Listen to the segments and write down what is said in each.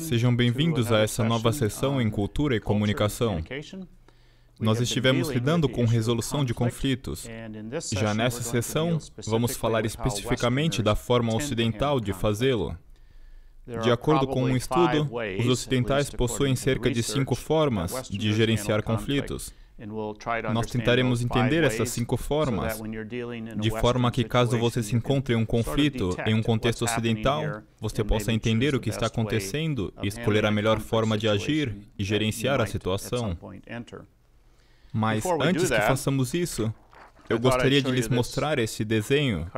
Sejam bem-vindos a essa nova sessão em Cultura e Comunicação. Nós estivemos lidando com resolução de conflitos. Já nessa sessão, vamos falar especificamente da forma ocidental de fazê-lo. De acordo com um estudo, os ocidentais possuem cerca de cinco formas de gerenciar conflitos. Nós tentaremos entender essas cinco formas, de forma que, caso você se encontre em um conflito em um contexto ocidental, você possa entender o que está acontecendo e escolher a melhor forma de agir e gerenciar a situação. Mas antes que façamos isso, eu gostaria de lhes mostrar esse desenho.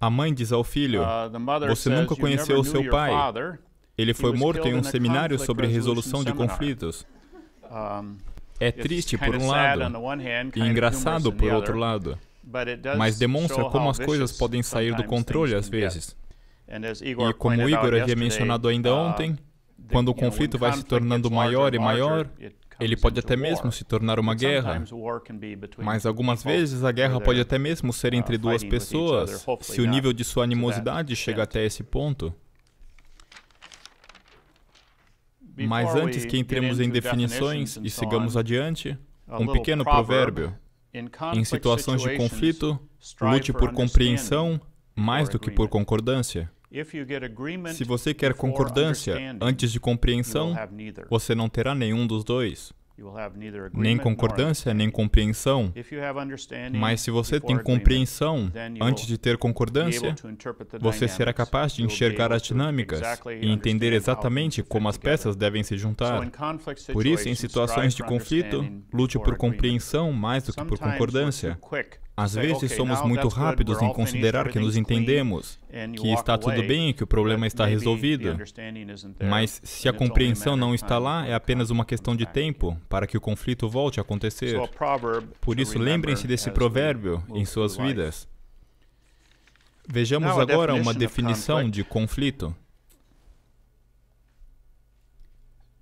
A mãe diz ao filho: uh, Você nunca conheceu seu pai. Ele foi morto em um seminário sobre resolução de conflitos. É triste por um lado e engraçado por outro lado, mas demonstra como as coisas podem sair do controle às vezes. E como Igor havia mencionado ainda uh, ontem, quando o conflito vai se tornando maior e maior, ele pode até mesmo se tornar uma guerra. Mas algumas vezes a guerra pode até mesmo ser uh, entre duas pessoas, se o nível de sua animosidade chega até esse ponto. Mas antes que entremos em definições e sigamos adiante, um pequeno provérbio. Em situações de conflito, lute por compreensão mais do que por concordância. Se você quer concordância antes de compreensão, você não terá nenhum dos dois nem concordância, nem compreensão. Mas se você tem compreensão antes de ter concordância, você será capaz de enxergar as dinâmicas e entender exatamente como as peças devem se juntar. Por isso, em situações de conflito, lute por compreensão mais do que por concordância. Às vezes somos muito rápidos em considerar que nos entendemos, que está tudo bem, que o problema está resolvido. Mas se a compreensão não está lá, é apenas uma questão de tempo para que o conflito volte a acontecer. Por isso, lembrem-se desse provérbio em suas vidas. Vejamos agora uma definição de conflito.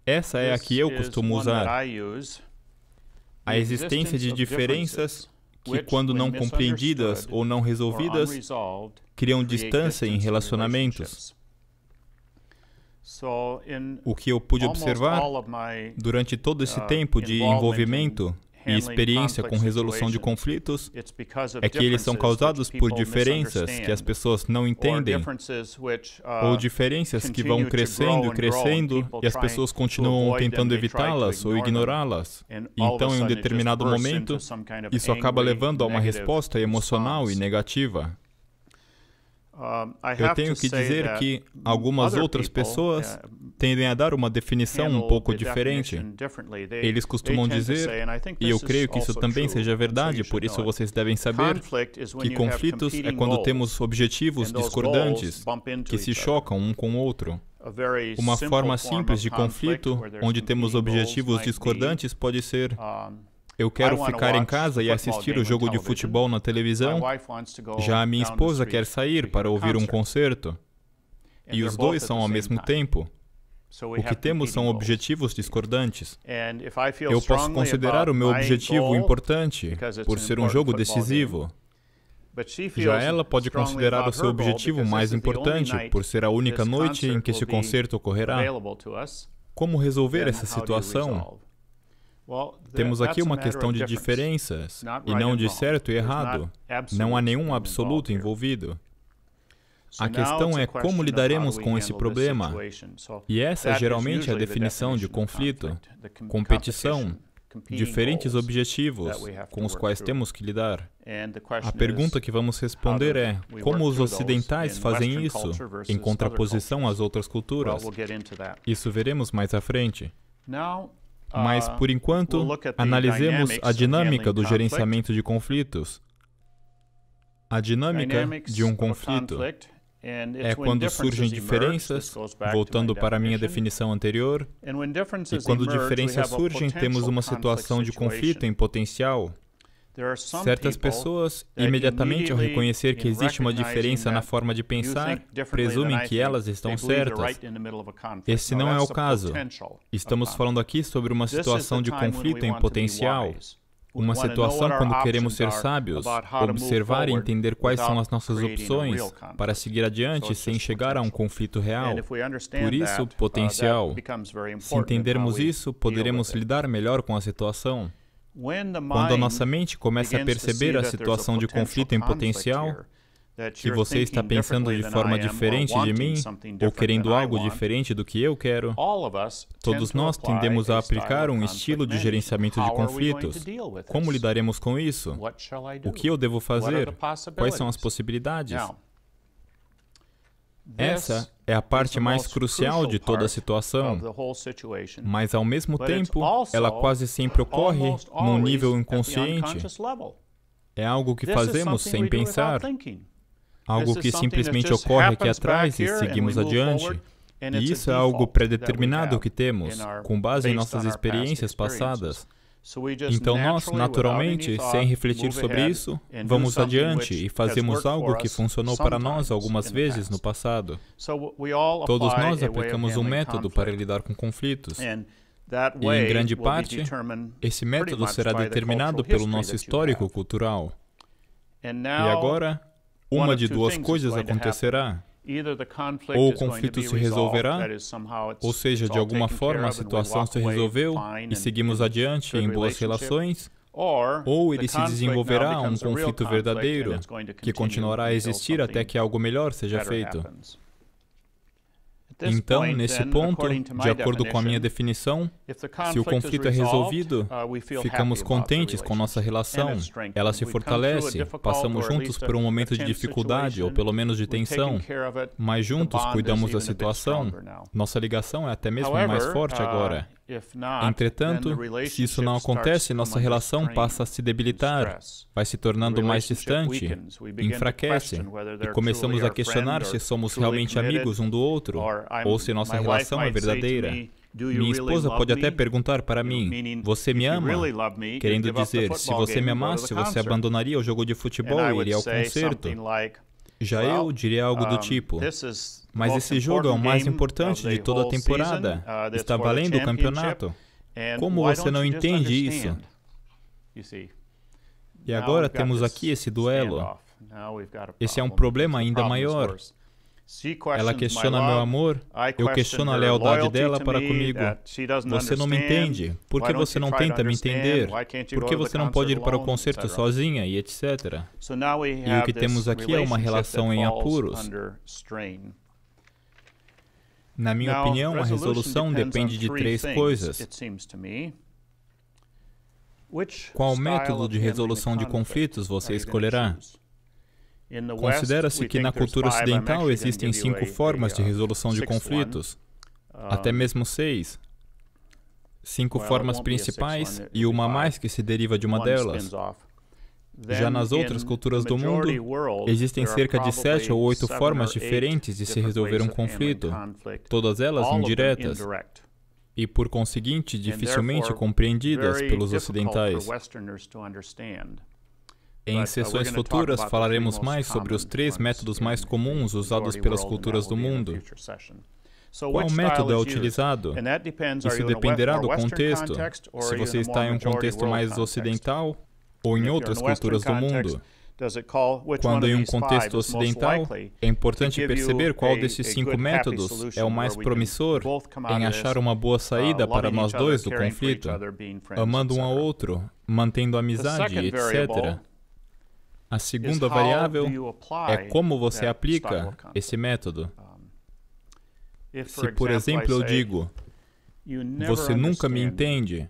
Essa é a que eu costumo usar. A existência de diferenças que, quando não compreendidas ou não resolvidas, criam distância em relacionamentos. O que eu pude observar durante todo esse uh, tempo de envolvimento e experiência com resolução de conflitos é que eles são causados por diferenças que as pessoas não entendem, uh, ou diferenças que vão crescendo e crescendo e as pessoas continuam tentando evitá-las ou ignorá-las. Então, em um determinado momento, isso acaba levando a uma resposta emocional e negativa. Eu tenho que dizer que algumas outras pessoas uh, tendem a dar uma definição um pouco diferente. Eles costumam dizer, e eu creio que isso também seja verdade, por isso vocês devem saber, que conflitos é quando temos objetivos discordantes que se chocam um com o outro. Uma forma simples de conflito, onde temos objetivos discordantes, pode ser eu quero ficar em casa e assistir o jogo de futebol na televisão. Já a minha esposa quer sair para ouvir um concerto. E os dois são ao mesmo tempo. O que temos são objetivos discordantes. Eu posso considerar o meu objetivo importante por ser um jogo decisivo. Já ela pode considerar o seu objetivo mais importante por ser a única noite em que esse concerto ocorrerá. Como resolver essa situação? Temos aqui uma questão de diferenças, e não de certo e errado. Não há nenhum absoluto envolvido. A questão é como lidaremos com esse problema. E essa é geralmente é a definição de conflito, competição, diferentes objetivos com os quais temos que lidar. A pergunta que vamos responder é: como os ocidentais fazem isso em contraposição às outras culturas? Isso veremos mais à frente. Mas, uh, por enquanto, analisemos a dinâmica do gerenciamento de conflitos. A dinâmica de um conflito é quando surgem diferenças, voltando para minha definição anterior, e quando diferenças surgem, temos uma situação de conflito em potencial. Certas pessoas, imediatamente ao reconhecer que existe uma diferença na forma de pensar, presumem que elas estão certas. Esse não é o caso. Estamos falando aqui sobre uma situação de conflito em potencial uma situação quando queremos ser sábios, observar e entender quais são as nossas opções para seguir adiante sem chegar a um conflito real. Por isso, uh, potencial. Se entendermos isso, poderemos lidar melhor com a situação. Quando a nossa mente começa a perceber a situação de conflito em potencial, se você está pensando de forma diferente de mim, ou querendo algo diferente do que eu quero, todos nós tendemos a aplicar um estilo de gerenciamento de conflitos. Como lidaremos com isso? O que eu devo fazer? Quais são as possibilidades? Essa é a parte mais crucial de toda a situação, mas ao mesmo tempo, ela quase sempre ocorre num nível inconsciente. É algo que fazemos sem pensar algo que simplesmente ocorre aqui atrás e seguimos adiante. E isso é algo predeterminado que temos, com base em nossas experiências passadas. Então nós, naturalmente, sem refletir sobre isso, vamos adiante e fazemos algo que funcionou para nós algumas vezes no passado. Todos nós aplicamos um método para lidar com conflitos. E, em grande parte, esse método será determinado pelo nosso histórico cultural. E agora, uma de duas coisas acontecerá. Ou o conflito se resolverá, ou seja, de alguma forma a situação se resolveu e seguimos adiante em boas relações, ou ele se desenvolverá um conflito verdadeiro que continuará a existir até que algo melhor seja feito. Então, nesse ponto, de acordo com a minha definição, se o conflito é resolvido, uh, ficamos contentes com nossa relação, ela se fortalece, passamos juntos por um momento de dificuldade ou pelo menos de tensão, mas juntos cuidamos da situação, nossa ligação é até mesmo mais forte uh, agora. Entretanto, se isso não acontece, nossa relação passa a se debilitar, vai se tornando mais distante, enfraquece, e começamos a questionar se somos realmente amigos um do outro ou se nossa relação é verdadeira. Minha esposa pode até perguntar para mim: Você me ama? Querendo dizer, se você me amasse, você abandonaria o jogo de futebol e iria ao concerto. Já eu diria algo do tipo. Mas esse jogo é o mais importante de toda a temporada. Uh, Está valendo o campeonato. Como você não entende isso? E agora temos aqui esse duelo. Esse é um problema ainda maior. Ela questiona meu amor, eu questiono a lealdade dela para comigo. Você não me entende? Por que você não tenta me entender? Por que você não pode ir para o concerto sozinha e etc? E o que temos aqui é uma relação em apuros. Na minha opinião, a resolução depende de três coisas. Qual método de resolução de conflitos você escolherá? Considera-se que na cultura ocidental existem cinco formas de resolução de conflitos, até mesmo seis. Cinco formas principais e uma a mais que se deriva de uma delas. Já nas outras culturas do mundo, existem cerca de sete ou oito formas diferentes de se resolver um conflito, todas elas indiretas e, por conseguinte, dificilmente compreendidas pelos ocidentais. Em uh, sessões futuras, falaremos mais sobre os três métodos mais comuns usados pelas culturas do mundo. Qual método é utilizado? Isso dependerá do contexto. Se você está em um contexto mais ocidental ou em outras culturas do mundo. Quando em um contexto ocidental, é importante perceber qual desses cinco métodos é o mais promissor em achar uma boa uh, saída para nós dois do conflito, amando um ao outro, mantendo amizade, etc. A segunda variável é como você aplica esse método. Se, por exemplo, eu digo, você nunca me entende,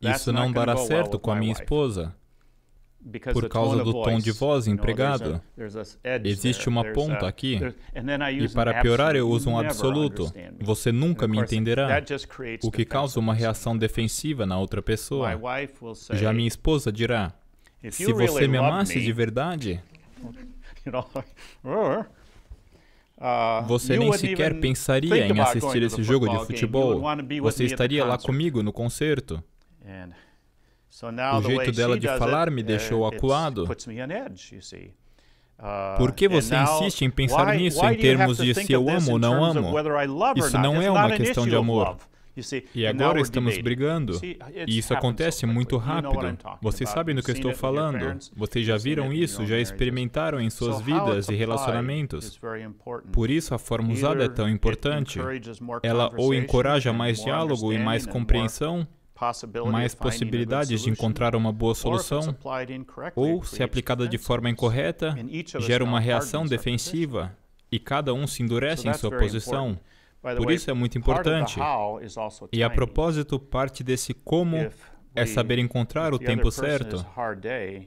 isso não dará certo com a minha esposa por causa do tom de voz empregado. Existe uma ponta aqui. E para piorar, eu uso um absoluto. Você nunca me entenderá, o que causa uma reação defensiva na outra pessoa. Já minha esposa dirá: Se você me amasse de verdade. Uh, você nem sequer pensaria em assistir esse jogo de futebol. Você estaria lá comigo no concerto. O jeito dela de falar me eh, deixou acuado. Uh, Por que você insiste em pensar nisso em termos de se eu amo ou não amo? Isso não é uma questão de amor. E agora estamos brigando. E isso acontece muito rápido. Vocês sabem do que eu estou falando. Vocês já viram isso, já experimentaram em suas vidas e relacionamentos. Por isso, a forma usada é tão importante. Ela ou encoraja mais diálogo e mais compreensão, mais possibilidades de encontrar uma boa solução, ou, se aplicada de forma incorreta, gera uma reação defensiva e cada um se endurece em sua posição. Por isso é muito importante. E a propósito, parte desse como é saber encontrar o tempo certo.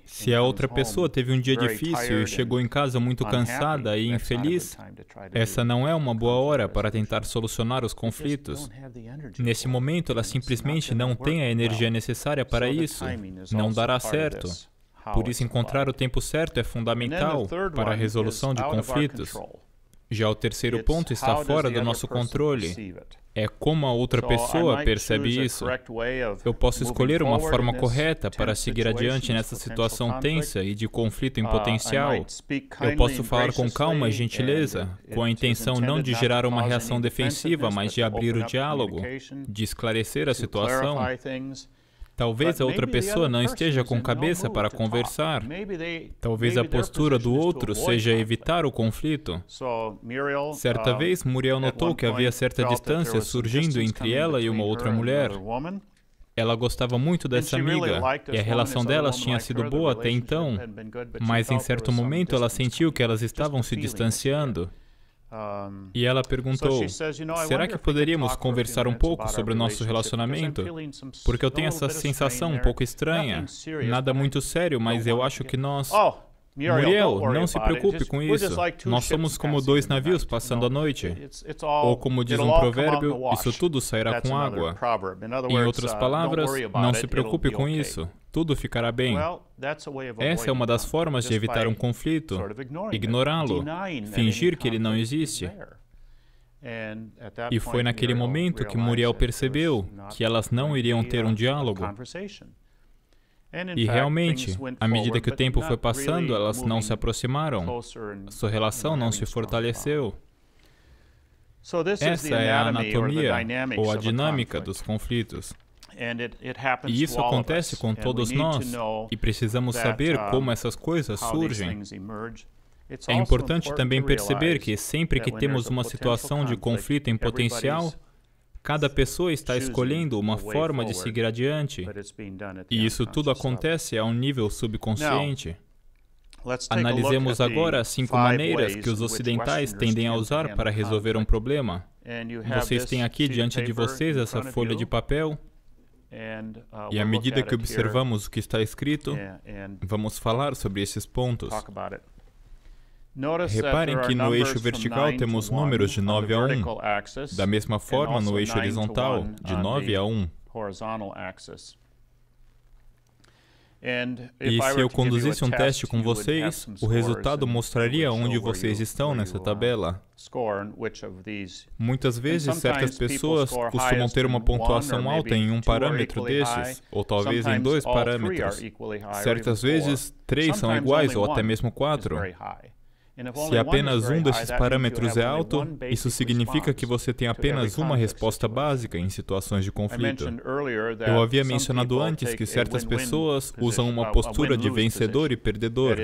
Se a outra pessoa teve um dia difícil e chegou em casa muito cansada e infeliz, essa não é uma boa hora para tentar solucionar os conflitos. Nesse momento, ela simplesmente não tem a energia necessária para isso. Não dará certo. Por isso, encontrar o tempo certo é fundamental para a resolução de conflitos. Já o terceiro ponto está fora do nosso controle. É como a outra pessoa percebe isso. Eu posso escolher uma forma correta para seguir adiante nessa situação tensa e de conflito em uh, potencial. Eu posso falar com calma e gentileza, com a intenção não de gerar uma reação defensiva, mas de abrir o diálogo, de esclarecer a situação Talvez a outra pessoa não esteja com cabeça para conversar. Talvez a postura do outro seja evitar o conflito. Certa vez, Muriel notou que havia certa distância surgindo entre ela e uma outra mulher. Ela gostava muito dessa amiga, e a relação delas tinha sido boa até então, mas em certo momento ela sentiu que elas estavam se distanciando, e ela perguntou: Será que poderíamos conversar um pouco sobre o nosso relacionamento? Porque eu tenho essa sensação um pouco estranha. Nada muito sério, mas eu acho que nós. Oh, Muriel, não se preocupe com isso. Nós somos como dois navios passando a noite. Ou, como diz um provérbio, isso tudo sairá com água. Em outras uh, palavras, não se preocupe com isso tudo ficará bem. Essa é uma das formas de evitar um conflito, ignorá-lo, fingir que ele não existe. E foi naquele momento que Muriel percebeu que elas não iriam ter um diálogo. E realmente, à medida que o tempo foi passando, elas não se aproximaram, sua relação não se fortaleceu. Essa é a anatomia ou a dinâmica dos conflitos. E isso acontece com todos nós, e precisamos saber como essas coisas surgem. É importante também perceber que sempre que temos uma situação de conflito em potencial, cada pessoa está escolhendo uma forma de seguir adiante, e isso tudo acontece a um nível subconsciente. Analisemos agora cinco maneiras que os ocidentais tendem a usar para resolver um problema. Vocês têm aqui diante de vocês essa folha de papel Uh, e à medida que observamos o que está escrito, vamos falar sobre esses pontos. Reparem que no eixo vertical temos números de 9 a 1, da mesma forma no eixo horizontal, de 9 a 1. E se eu conduzisse um teste com vocês, o resultado mostraria onde vocês estão nessa tabela. Muitas vezes, certas pessoas costumam ter uma pontuação alta em um parâmetro desses, ou talvez em dois parâmetros. Certas vezes, três são iguais, ou até mesmo quatro. Se apenas um desses parâmetros é alto, isso significa que você tem apenas uma resposta básica em situações de conflito. Eu havia mencionado antes que certas pessoas usam uma postura de vencedor e perdedor,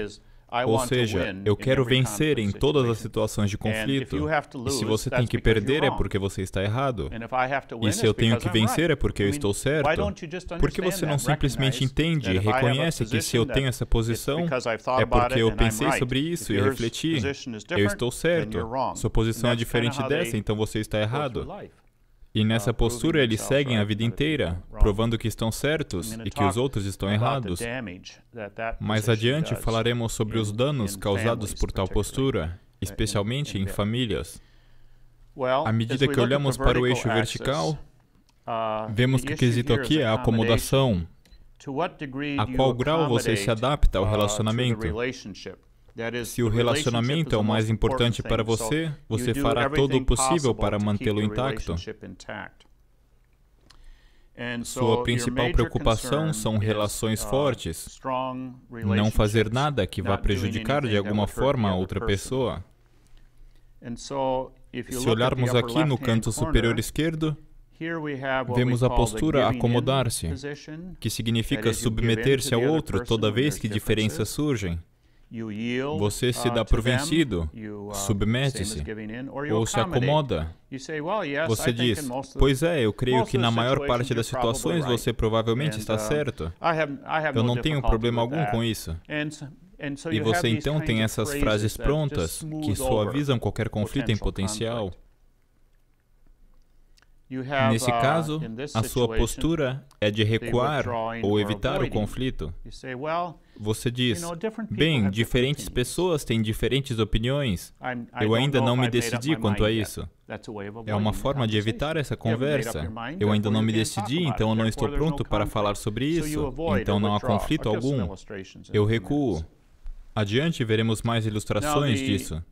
ou seja, eu quero vencer em todas as situações de conflito. E se você tem que perder é porque você está errado. E se eu tenho que vencer é porque eu estou certo. Por que você não simplesmente entende e reconhece que se eu tenho essa posição é porque eu pensei sobre isso e refleti? Eu estou certo. Sua posição é diferente dessa, então você está errado. E nessa ah, postura eles seguem a vida inteira, provando que estão certos e que os outros estão errados. Mais adiante falaremos sobre os danos causados por tal postura, uh, especialmente em famílias. À medida que olhamos para o eixo vertical, uh, vemos que o quesito aqui é a acomodação. A qual grau você se adapta ao uh, relacionamento? Se o relacionamento é o mais importante para você, você fará todo o possível para mantê-lo intacto. Sua principal preocupação são relações uh, fortes, não fazer nada que vá prejudicar de alguma forma a outra pessoa. Se olharmos aqui no canto superior esquerdo, Vemos a postura acomodar-se, que significa submeter-se ao outro toda vez que diferenças surgem. Você se uh, dá por vencido, uh, submete-se ou se acomoda. Você diz, pois é, eu creio que na maior parte das situações você provavelmente está uh, certo. Eu não tenho problema algum com isso. E você então tem essas frases prontas que suavizam qualquer conflito em potencial. Nesse caso, a sua postura é de recuar ou evitar o conflito. Você diz: Bem, diferentes pessoas têm diferentes opiniões. Eu é ainda não me decidi quanto a isso. É uma forma de evitar essa conversa. Eu ainda não me decidi, então eu não estou pronto para falar sobre isso. Então não há conflito algum. Eu recuo. Adiante veremos mais ilustrações disso.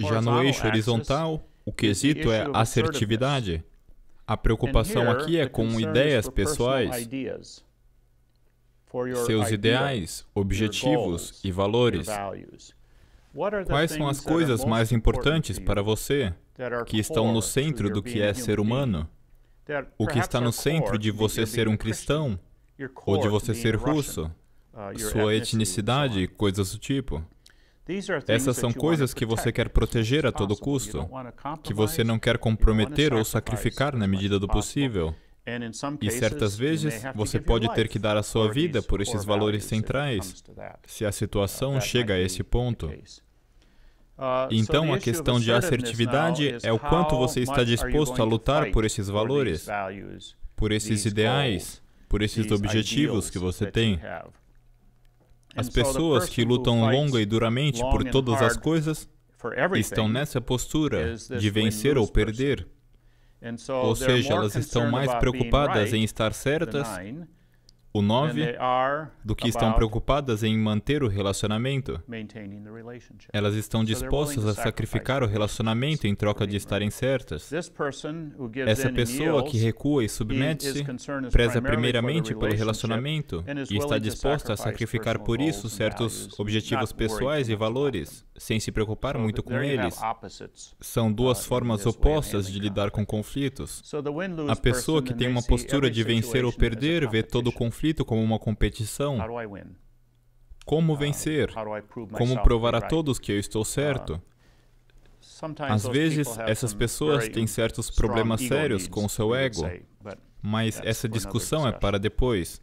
Já no eixo horizontal, o quesito é assertividade. A preocupação aqui é com ideias pessoais seus ideais, objetivos e valores. Quais são as coisas mais importantes para você, que estão no centro do que é ser humano? O que está no centro de você ser um cristão, ou de você ser russo, uh, sua etnicidade, coisas do tipo. Essas são coisas que você quer proteger a todo custo, que você não quer comprometer ou sacrificar na medida do possível. E certas vezes você pode ter que dar a sua vida por esses valores centrais, se a situação chega a esse ponto. Uh, então, a questão de assertividade é o quanto você está disposto a lutar por esses valores, por esses ideais, por esses objetivos que você tem. As pessoas que lutam longa e duramente por todas as coisas estão nessa postura de vencer ou perder. Ou seja, elas estão mais preocupadas em estar certas o 9, do que estão preocupadas em manter o relacionamento, elas estão dispostas a sacrificar o relacionamento em troca de estarem certas. Essa pessoa que recua e submete-se preza primeiramente pelo relacionamento e está disposta a sacrificar por isso certos objetivos pessoais e valores, sem se preocupar muito com eles. São uh, duas formas opostas de lidar com conflitos. A pessoa que tem uma postura de vencer ou perder vê todo o conflito como uma competição. Como vencer? Como provar a todos que eu estou uh, certo? Às vezes, essas pessoas têm certos problemas sérios com o seu ego, mas essa discussão é para depois.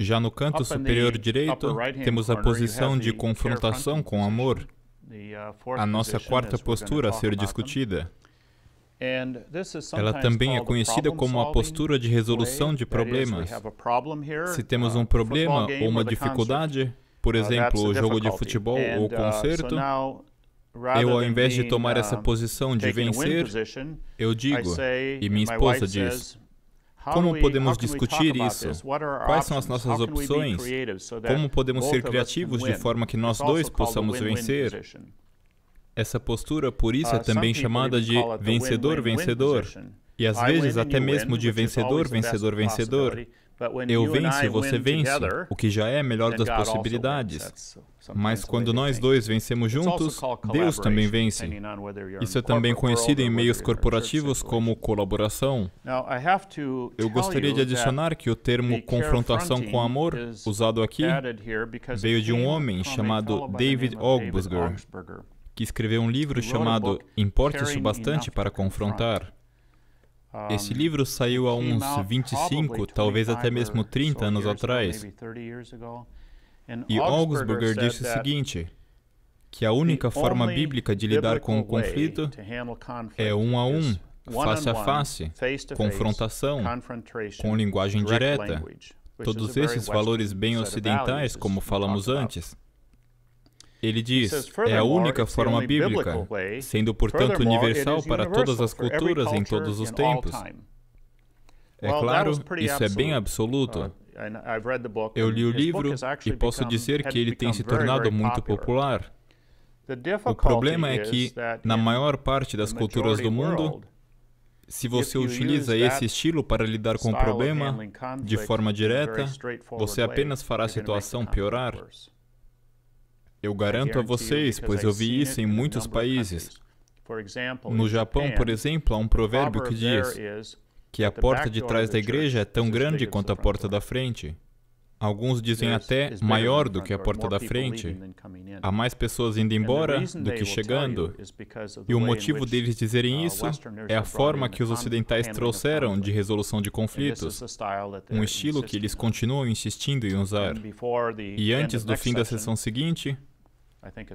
Já no canto superior direito, temos a posição de confrontação com amor, uh, a nossa quarta postura a ser discutida. Ela também é conhecida como a postura de resolução de problemas. Se temos uh, um problema ou uma dificuldade, por uh, exemplo, o jogo de futebol ou o uh, concerto, eu, ao invés de tomar essa posição de vencer, eu digo, e minha esposa diz, como podemos discutir isso? Quais são as nossas opções? Como podemos ser criativos de forma que nós dois possamos vencer? Essa postura, por isso, é ah, também chamada de vencedor-vencedor. E às vezes até mesmo de vencedor-vencedor-vencedor. Eu venço você vence, o que já é a melhor das possibilidades. Mas quando nós dois vencemos juntos, Deus também vence. Isso é também conhecido em meios corporativos como colaboração. Eu gostaria de adicionar que o termo confrontação com amor, usado aqui, veio de um homem chamado David Augsburger que escreveu um livro chamado Importe-se Bastante para Confrontar. Esse livro saiu há uns 25, talvez até mesmo 30 anos atrás. E Augsburger disse o seguinte: que a única forma bíblica de lidar com o conflito é um a um, face a face, confrontação, com linguagem direta. Todos esses valores bem ocidentais, como falamos antes. Ele diz: é a única forma bíblica, sendo portanto universal para todas as culturas em todos os tempos. É claro, isso é bem absoluto. Uh, Eu li o livro e posso dizer que ele tem se tornado muito popular. O problema é que, na maior parte das culturas do mundo, se você utiliza esse estilo para lidar com o problema de forma direta, você apenas fará a situação piorar. Eu garanto a vocês, pois eu vi isso em muitos países. No Japão, por exemplo, há um provérbio que diz que a porta de trás da igreja é tão grande quanto a porta da frente. Alguns dizem até maior do que a porta da frente. Há mais pessoas indo embora do que chegando. E o motivo deles dizerem uh, isso é a forma que os ocidentais trouxeram de resolução de conflitos, um estilo que eles continuam insistindo em usar. E antes do fim da sessão seguinte,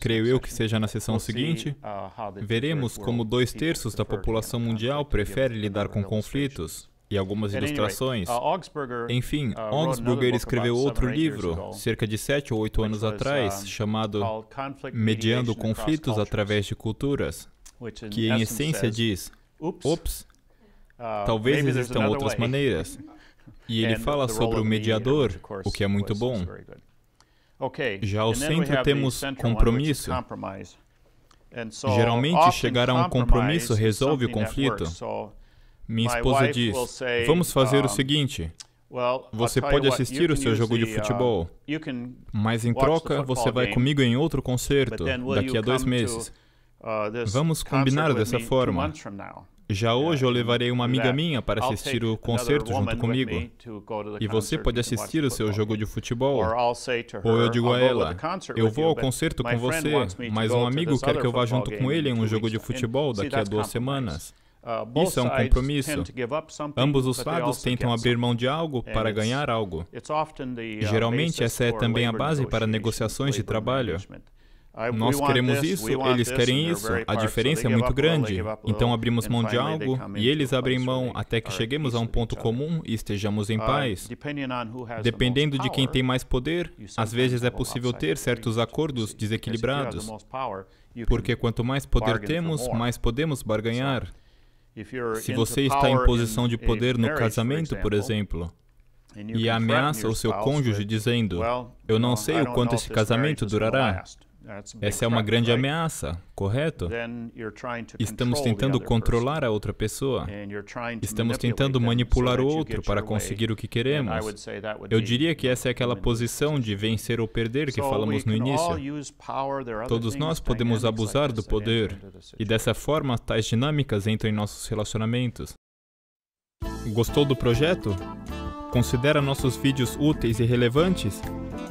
Creio eu que seja na sessão seguinte, uh, veremos como dois terços da população mundial prefere lidar com conflitos, e algumas ilustrações. Uh, Enfim, uh, Augsburger escreveu outro livro, cerca de sete ou oito anos atrás, chamado Mediando Conflitos Através de Culturas, que em essência diz: ops, uh, talvez existam outras maneiras. E ele fala sobre o mediador, o que é muito bom. Já ao centro temos compromisso. Geralmente, chegar a um compromisso resolve o conflito. Minha esposa diz: Vamos fazer o seguinte. Você pode assistir o seu jogo de futebol, uh, mas em troca você vai comigo em outro concerto daqui a dois meses. Uh, Vamos combinar dessa forma. Já hoje eu levarei uma amiga minha para assistir o concerto junto comigo. E você pode assistir o seu jogo de futebol. Ou eu digo a ela: Eu vou ao concerto com você, mas um amigo quer que eu vá junto com ele em um jogo de futebol daqui a duas semanas. Isso é um compromisso. Ambos os lados tentam abrir mão de algo para ganhar algo. Uh, geralmente, essa é também a base para negociações de trabalho. Nós queremos isso, eles querem isso, a diferença é muito grande. Então abrimos mão de algo e eles abrem mão até que cheguemos a um ponto comum e estejamos em uh, paz. Dependendo de quem tem mais poder, às vezes é possível ter certos acordos desequilibrados, porque quanto mais poder temos, mais podemos barganhar. Se você está em posição de poder no casamento, por exemplo, e ameaça o seu cônjuge dizendo: Eu não sei o quanto esse casamento durará, essa é uma grande ameaça, correto? Estamos tentando controlar a outra pessoa. Estamos tentando manipular o outro para conseguir o que queremos. Eu diria que essa é aquela posição de vencer ou perder que falamos no início. Todos nós podemos abusar do poder, e dessa forma tais dinâmicas entram em nossos relacionamentos. Gostou do projeto? Considera nossos vídeos úteis e relevantes?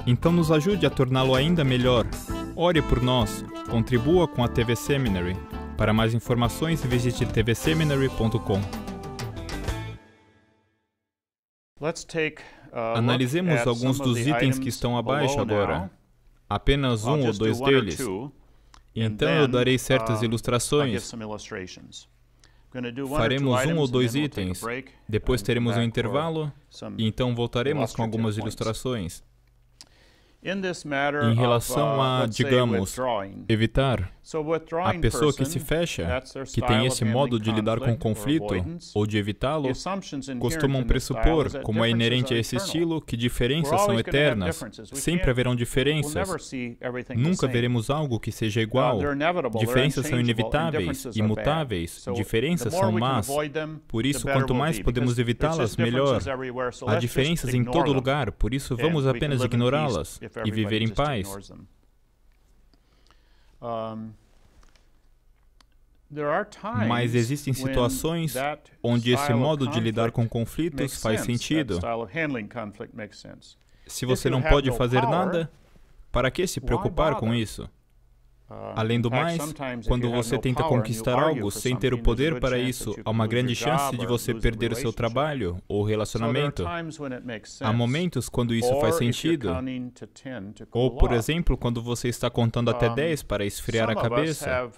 Então nos ajude a torná-lo ainda melhor. Ore por nós, contribua com a TV Seminary. Para mais informações, visite tvseminary.com. Uh, Analisemos alguns dos itens que estão abaixo agora. Apenas um ou dois deles. Então eu darei certas uh, ilustrações. Faremos um ou dois itens, depois teremos um intervalo, e então voltaremos com algumas ilustrações em relação uh, a, digamos, evitar, a pessoa que se fecha, que tem esse modo de lidar com o conflito ou de evitá-lo, costumam pressupor, como é inerente a esse estilo, que diferenças são eternas, sempre haverão diferenças, nunca veremos algo que seja uh, igual, diferenças são inevitáveis, imutáveis, diferenças são más, por isso, quanto mais podemos evitá-las, melhor. Há diferenças em todo lugar, por isso vamos apenas ignorá-las e viver em paz. Mas existem situações onde esse modo de lidar com conflitos faz sentido. Se você não pode fazer nada, para que se preocupar com isso? Ah, Além do mais, quando você tenta conquistar algo sem ter o poder para isso, há uma grande chance de você perder o seu trabalho ou relacionamento. Há momentos quando isso faz sentido. Ou, por exemplo, quando você está contando até 10 para esfriar a cabeça.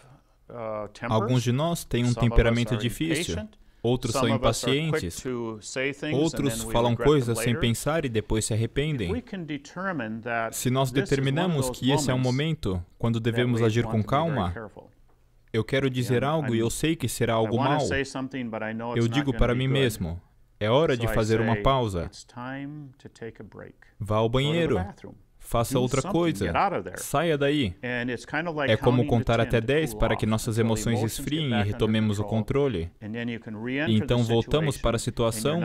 Uh, Alguns de nós têm um temperamento difícil. Outros são impacientes. Outros falam coisas sem pensar e depois se arrependem. Se nós determinamos que esse é um momento quando devemos agir com calma, eu quero dizer algo e eu sei que será algo mal. Eu digo para mim mesmo: é hora de fazer uma pausa. Vá ao banheiro faça outra coisa, saia daí. É como contar até 10 para que nossas emoções esfriem e retomemos o controle. E então voltamos para a situação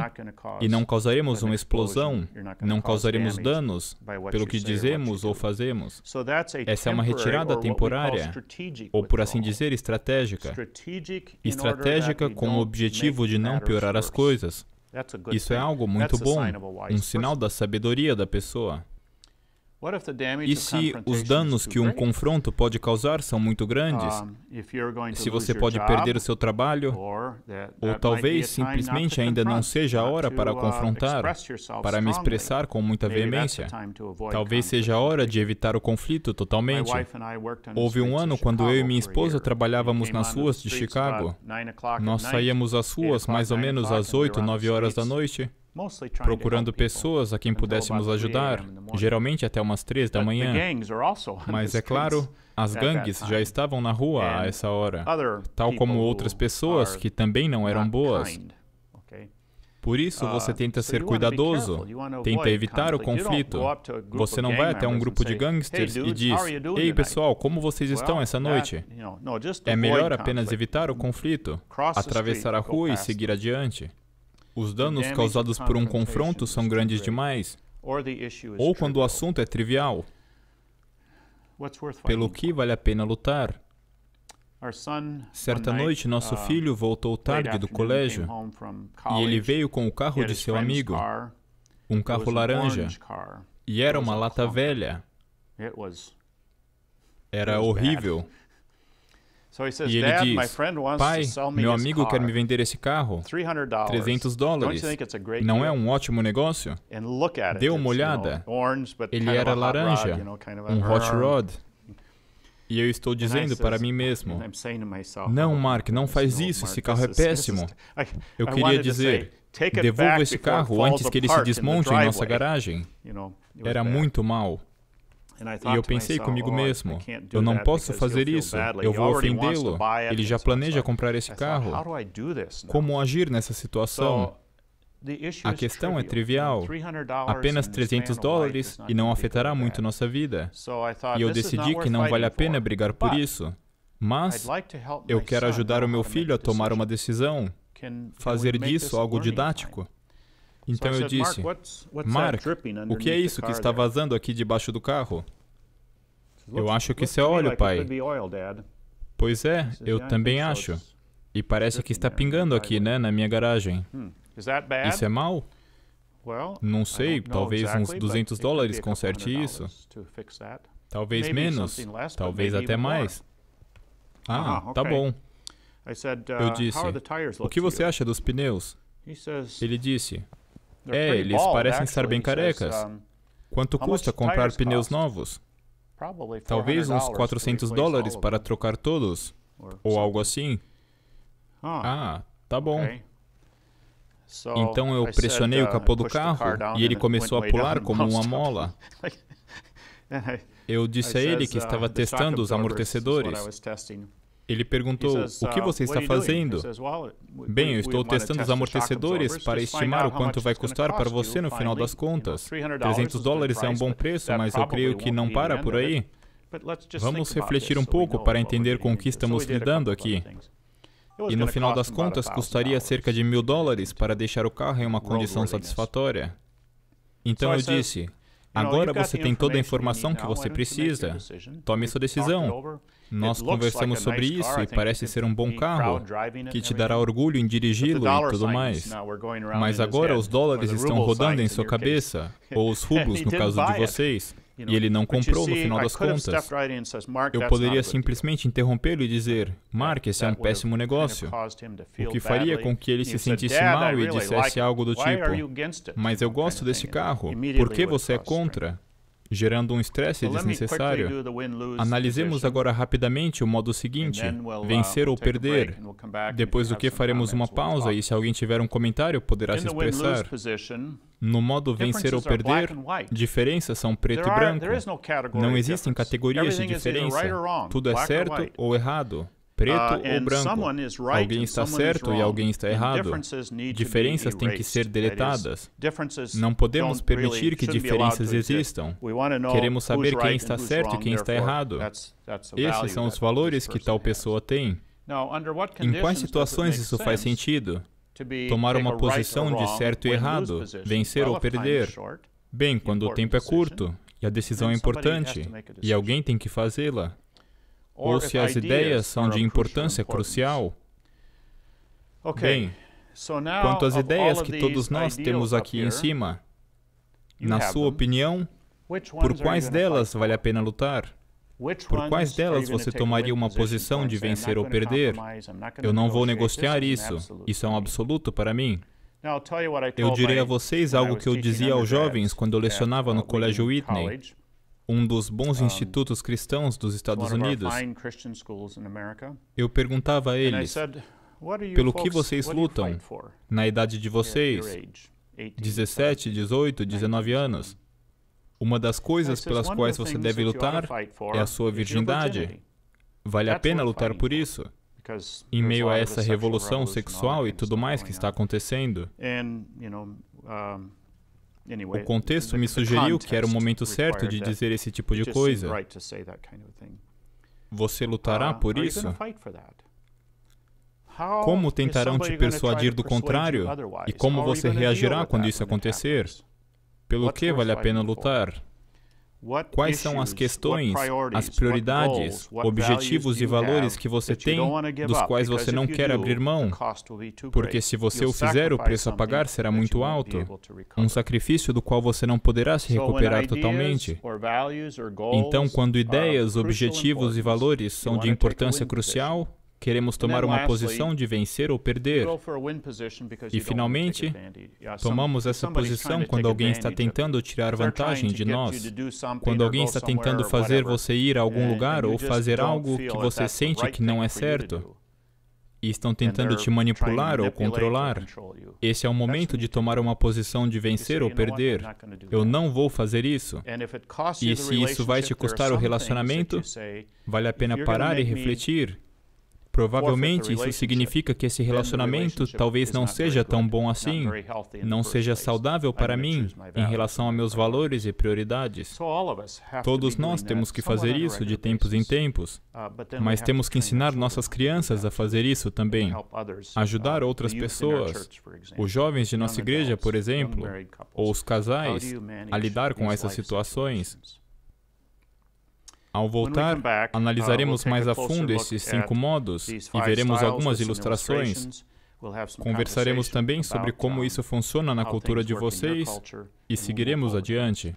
e não causaremos uma explosão, não causaremos danos pelo que dizemos ou fazemos. Essa é uma retirada temporária, ou por assim dizer, estratégica. Estratégica com o objetivo de não piorar as coisas. Isso é algo muito bom, um sinal da sabedoria da pessoa. E se os danos que um confronto pode causar são muito grandes? Se você pode perder o seu trabalho? Ou talvez simplesmente ainda não seja a hora para uh, confrontar, para me expressar com muita veemência? Talvez seja a hora de evitar o conflito totalmente. Houve um ano quando eu e minha esposa trabalhávamos nas ruas de Chicago. Nós saíamos às ruas mais ou menos às 8, 9 horas da noite procurando pessoas a quem pudéssemos ajudar, geralmente até umas três da manhã. Mas é claro, as gangues já estavam na rua a essa hora, tal como outras pessoas que também não eram boas. Por isso, uh, você tenta ser cuidadoso, tenta evitar o conflito. Você não vai até um grupo de gangsters e diz: Ei, pessoal, como vocês estão essa noite? É melhor apenas evitar o conflito, atravessar a rua e seguir adiante. Os danos causados por um confronto são grandes demais, ou quando o assunto é trivial. Pelo que vale a pena lutar? Certa noite, nosso uh, filho voltou tarde do colégio e ele veio com o carro de seu amigo, um carro laranja, e era uma lata velha. Era horrível e ele diz, pai, meu amigo quer me vender esse carro, 300 dólares, não é um ótimo negócio? Dê uma olhada, ele era laranja, um hot rod, e eu estou dizendo para mim mesmo, não oh, Mark, não faz isso, esse carro é péssimo. Eu queria dizer, devolva esse carro antes que ele se desmonte em nossa garagem. Era muito mal. E eu pensei comigo oh, mesmo: eu não posso fazer isso, eu vou ofendê-lo. Ele já planeja comprar esse carro. Como agir nessa situação? A questão é trivial. Apenas 300 dólares e não afetará muito nossa vida. E eu decidi que não vale a pena brigar por isso. Mas eu quero ajudar o meu filho a tomar uma decisão, fazer disso algo didático. Então eu disse: Mark, o que é isso que está vazando aqui debaixo do carro? Eu acho que isso é óleo, pai. Pois é, eu também acho. E parece que está pingando aqui, né, na minha garagem. Hmm. Isso é mal? Não sei, talvez uns 200 dólares conserte isso. Talvez menos, talvez até mais. Ah, ah tá bom. Eu uh, disse: O que você acha dos pneus? Ele disse: é, eles né, parecem estar bem carecas. Ah, Quanto custa comprar pneus novos? Talvez uns 400 dólares para trocar todos, ou algo assim. Ah, tá bom. Então eu pressionei o uh, capô do carro e ele começou a pular como uma mola. Eu disse a ele que uh, estava testando os amortecedores. Ele perguntou: O que uh, você está fazendo? Bem, eu estou testando os amortecedores para estimar o quanto vai custar para você no final das contas. 300 dólares é um bom preço, mas eu creio que não para por aí. Vamos refletir um pouco para entender com o que estamos lidando aqui. E no final das contas, custaria cerca de mil dólares para deixar o carro em uma condição satisfatória. Então eu disse: Agora você tem toda a informação que você precisa. Tome sua decisão. Nós conversamos sobre isso e parece ser um bom carro que te dará orgulho em dirigi-lo e tudo mais. Mas agora os dólares estão rodando em sua cabeça, ou os rublos no caso de vocês. E ele não comprou no final das contas. Eu poderia simplesmente interrompê-lo e dizer: Mark, esse é um péssimo negócio. O que faria com que ele se sentisse mal e dissesse algo do tipo: Mas eu gosto deste carro, por que você é contra? gerando um estresse desnecessário. Analisemos agora rapidamente o modo seguinte, uh, vencer ou perder. Depois do que faremos uma pausa e se alguém tiver um comentário poderá se expressar. No modo vencer ou perder, diferenças são preto e branco. Não existem categorias de diferença. Tudo é certo ou errado preto uh, ou branco. Right, alguém está certo e alguém está errado. Diferenças têm que ser deletadas. Não podemos permitir que diferenças existam. Queremos saber quem está certo e quem está errado. Esses são os valores que tal pessoa tem. Em quais situações isso faz sentido? Tomar uma posição de certo e errado, vencer ou perder. Bem, quando o tempo é curto e a decisão é importante, e alguém tem que fazê-la ou se as ideias são de importância crucial. Bem, quanto às ideias que todos nós temos aqui em cima, na sua opinião, por quais delas vale a pena lutar? Por quais delas você tomaria uma posição de vencer ou perder? Eu não vou negociar isso. Isso é um absoluto para mim. Eu direi a vocês algo que eu dizia aos jovens quando eu lecionava no Colégio Whitney um dos bons institutos cristãos dos Estados Unidos. Eu perguntava a eles, pelo que vocês lutam na idade de vocês, 17, 18, 19 anos? Uma das coisas pelas quais você deve lutar é a sua virgindade. Vale a pena lutar por isso, em meio a essa revolução sexual e tudo mais que está acontecendo. O contexto me sugeriu que era o momento certo de dizer esse tipo de coisa. Você lutará uh, por isso? Como tentarão te persuadir do contrário? E como você reagirá quando isso acontecer? Pelo que vale a pena lutar? Quais são as questões, as prioridades, objetivos e valores que você tem, dos quais você não quer abrir mão? Porque se você o fizer, o preço a pagar será muito alto, um sacrifício do qual você não poderá se recuperar totalmente. Então, quando ideias, objetivos e valores são de importância crucial, Queremos tomar uma posição de vencer ou perder. E, finalmente, tomamos essa posição quando alguém está tentando tirar vantagem de nós, quando alguém está tentando fazer você ir a algum lugar ou fazer algo que você sente que não é certo. E estão tentando te manipular ou controlar. Esse é o momento de tomar uma posição de vencer ou perder. Eu não vou fazer isso. E se isso vai te custar o relacionamento, vale a pena parar e refletir. Provavelmente isso significa que esse relacionamento talvez não seja tão bom assim, não seja saudável para mim em relação a meus valores e prioridades. Todos nós temos que fazer isso de tempos em tempos, uh, mas temos que ensinar nossas crianças a fazer isso também, uh, ajudar outras pessoas, os jovens de nossa igreja, por exemplo, ou os casais, a lidar com essas situações. Ao voltar, uh, analisaremos mais a fundo esses cinco modos e veremos algumas ilustrações. Conversaremos também sobre uh, como isso funciona na cultura de vocês e seguiremos adiante.